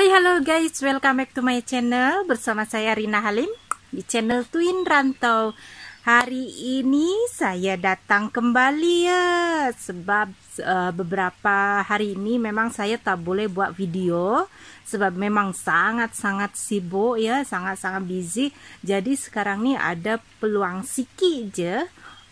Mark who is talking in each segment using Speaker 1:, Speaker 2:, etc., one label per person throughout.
Speaker 1: Hai halo guys, welcome back to my channel Bersama saya Rina Halim Di channel Twin Rantau Hari ini saya datang kembali ya Sebab uh, beberapa hari ini memang saya tak boleh buat video Sebab memang sangat-sangat sibuk ya Sangat-sangat busy Jadi sekarang ini ada peluang sikit je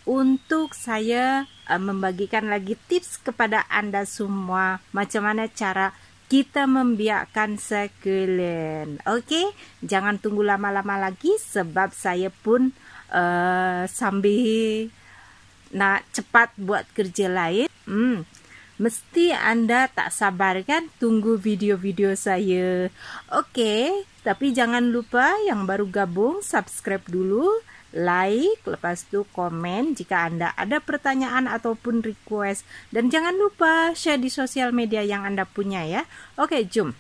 Speaker 1: Untuk saya uh, membagikan lagi tips kepada Anda semua Macam mana cara kita membiarkan sekulen. Okey, jangan tunggu lama-lama lagi sebab saya pun uh, sambil nak cepat buat kerja lain. Hmm. Mesti Anda tak sabar kan tunggu video-video saya. Okey, tapi jangan lupa yang baru gabung subscribe dulu like, lepas itu komen jika Anda ada pertanyaan ataupun request. Dan jangan lupa share di sosial media yang Anda punya ya. Oke, jom.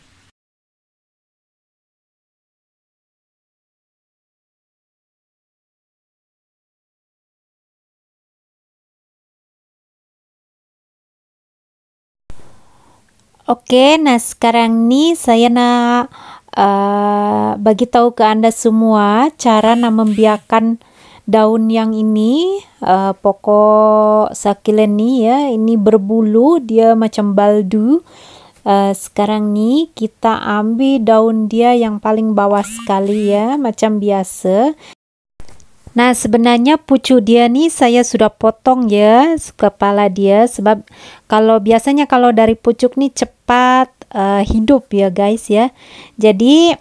Speaker 1: Oke, nah sekarang nih saya nak Eh, bagi tahu ke Anda semua cara membiarkan daun yang ini uh, pokok sakileni ya ini berbulu dia macam baldu uh, sekarang ni kita ambil daun dia yang paling bawah sekali ya macam biasa Nah sebenarnya pucuk dia ni saya sudah potong ya kepala dia sebab kalau biasanya kalau dari pucuk ni cepat uh, hidup ya guys ya. Jadi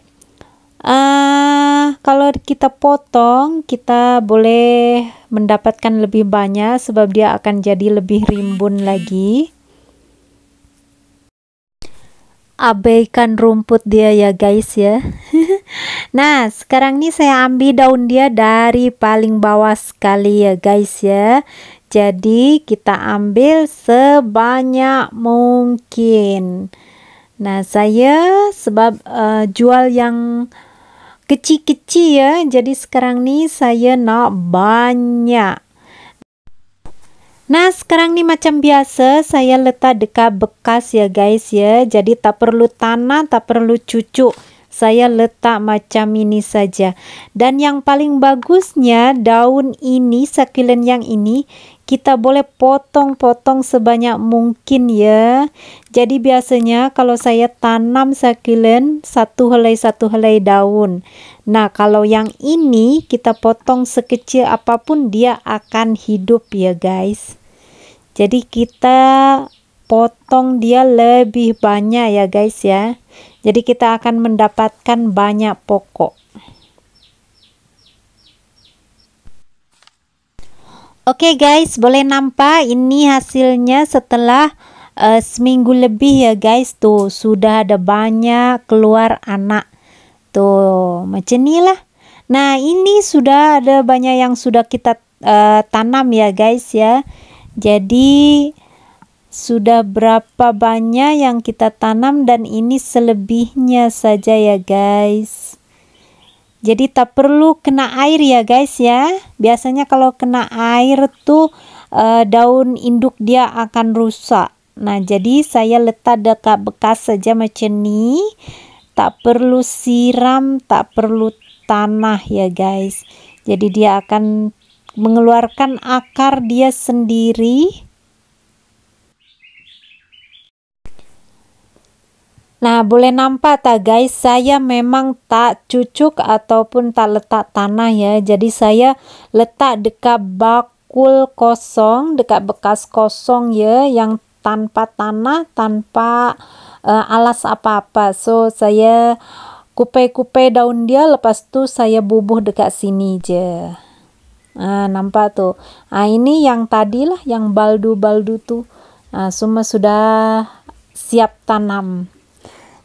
Speaker 1: uh, kalau kita potong kita boleh mendapatkan lebih banyak sebab dia akan jadi lebih rimbun lagi. Abaikan rumput dia ya guys ya. Nah, sekarang ini saya ambil daun dia dari paling bawah sekali ya guys ya. Jadi kita ambil sebanyak mungkin. Nah, saya sebab uh, jual yang kecil-kecil ya. Jadi sekarang ni saya nak banyak. Nah, sekarang ni macam biasa saya letak dekat bekas ya guys ya. Jadi tak perlu tanah, tak perlu cucuk. Saya letak macam ini saja. Dan yang paling bagusnya daun ini, sakulen yang ini kita boleh potong-potong sebanyak mungkin ya. Jadi biasanya kalau saya tanam sakilen satu helai satu helai daun. Nah, kalau yang ini kita potong sekecil apapun dia akan hidup ya, guys. Jadi kita potong dia lebih banyak ya, guys ya. Jadi kita akan mendapatkan banyak pokok. Oke okay guys, boleh nampak ini hasilnya setelah uh, seminggu lebih ya guys. Tuh, sudah ada banyak keluar anak. Tuh, macam inilah. Nah, ini sudah ada banyak yang sudah kita uh, tanam ya guys ya. Jadi sudah berapa banyak yang kita tanam dan ini selebihnya saja ya guys. Jadi tak perlu kena air ya guys ya. Biasanya kalau kena air tuh e, daun induk dia akan rusak. Nah jadi saya letak dekat bekas saja macam ini. Tak perlu siram, tak perlu tanah ya guys. Jadi dia akan mengeluarkan akar dia sendiri Nah, boleh nampak tak guys, saya memang tak cucuk ataupun tak letak tanah ya. Jadi saya letak dekat bakul kosong, dekat bekas kosong ya yang tanpa tanah, tanpa uh, alas apa-apa. So, saya kupai-kupai daun dia lepas tu saya bubuh dekat sini je. Nah, nampak tuh. Ah, ini yang tadilah yang baldu-baldu tuh. Nah, semua sudah siap tanam.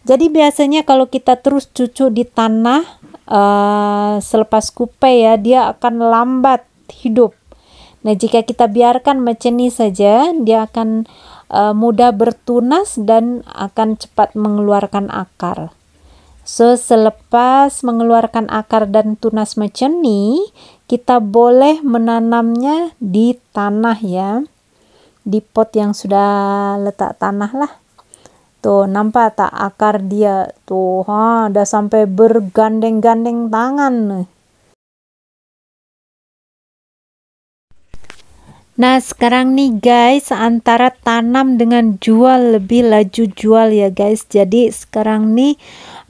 Speaker 1: Jadi biasanya kalau kita terus cucu di tanah uh, selepas kupe ya dia akan lambat hidup. Nah jika kita biarkan maceni saja dia akan uh, mudah bertunas dan akan cepat mengeluarkan akar. So selepas mengeluarkan akar dan tunas maceni kita boleh menanamnya di tanah ya di pot yang sudah letak tanah lah Tuh, nampak tak akar dia? Tuh, ha, udah sampai bergandeng-gandeng tangan. Nah, sekarang nih guys, antara tanam dengan jual lebih laju jual ya guys. Jadi, sekarang nih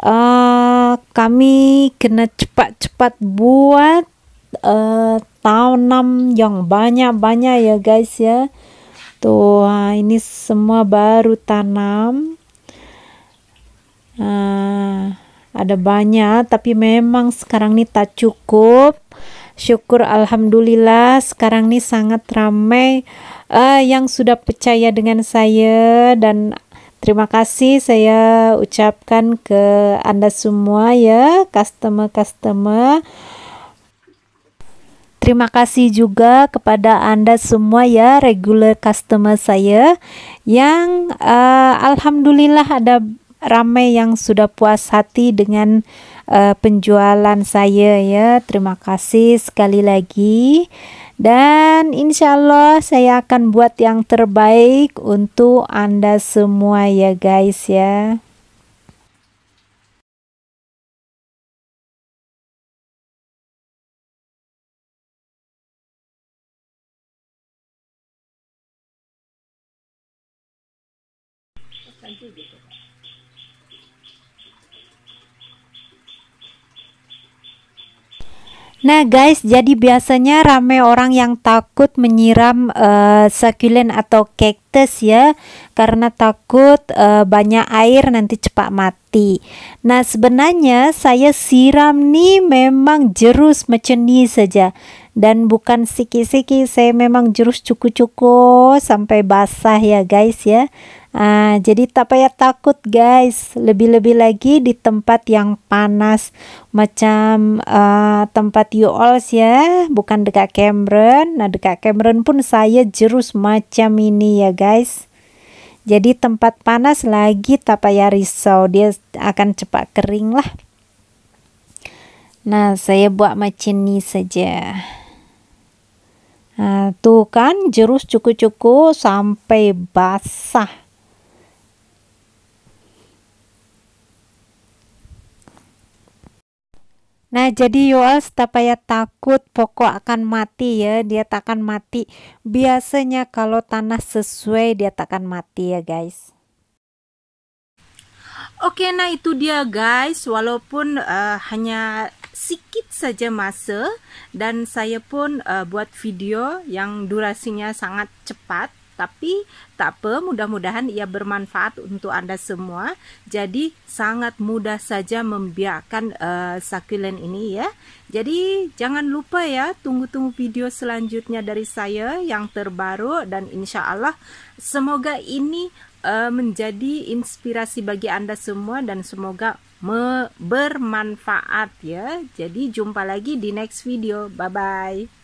Speaker 1: eh, uh, kami kena cepat-cepat buat uh, tanam yang banyak-banyak ya guys ya. Tuh, ini semua baru tanam. ada banyak tapi memang sekarang ini tak cukup syukur alhamdulillah sekarang ini sangat ramai uh, yang sudah percaya dengan saya dan terima kasih saya ucapkan ke anda semua ya customer-customer Terima kasih juga kepada Anda semua ya regular customer saya yang uh, alhamdulillah ada ramai yang sudah puas hati dengan uh, penjualan saya ya. Terima kasih sekali lagi. Dan insya Allah saya akan buat yang terbaik untuk Anda semua ya guys ya. Thank you. Nah guys, jadi biasanya ramai orang yang takut menyiram uh, eh, sakulen atau cactus ya karena takut uh, banyak air nanti cepat mati. Nah sebenarnya saya siram nih memang jerus macam saja dan bukan siki-siki saya memang jerus cukup-cukup sampai basah ya guys ya. Ah, jadi tak payah takut guys. Lebih-lebih lagi di tempat yang panas macam uh, tempat you all ya, bukan dekat Cameron. Nah, dekat Cameron pun saya jerus macam ini ya guys. Jadi tempat panas lagi tak payah risau, dia akan cepat kering lah. Nah, saya buat macam ini saja. Nah, tuh kan jerus cukup-cukup sampai basah. Nah, jadi Yoel setapaya takut pokok akan mati ya, dia takkan mati. Biasanya kalau tanah sesuai dia takkan mati ya guys. Oke, nah itu dia guys, walaupun uh, hanya sedikit saja masa dan saya pun uh, buat video yang durasinya sangat cepat tapi tak apa, mudah-mudahan ia bermanfaat untuk Anda semua. Jadi sangat mudah saja membiarkan uh, ini ya. Jadi jangan lupa ya, tunggu-tunggu video selanjutnya dari saya yang terbaru dan insya Allah semoga ini uh, menjadi inspirasi bagi Anda semua dan semoga bermanfaat ya. Jadi jumpa lagi di next video. Bye-bye.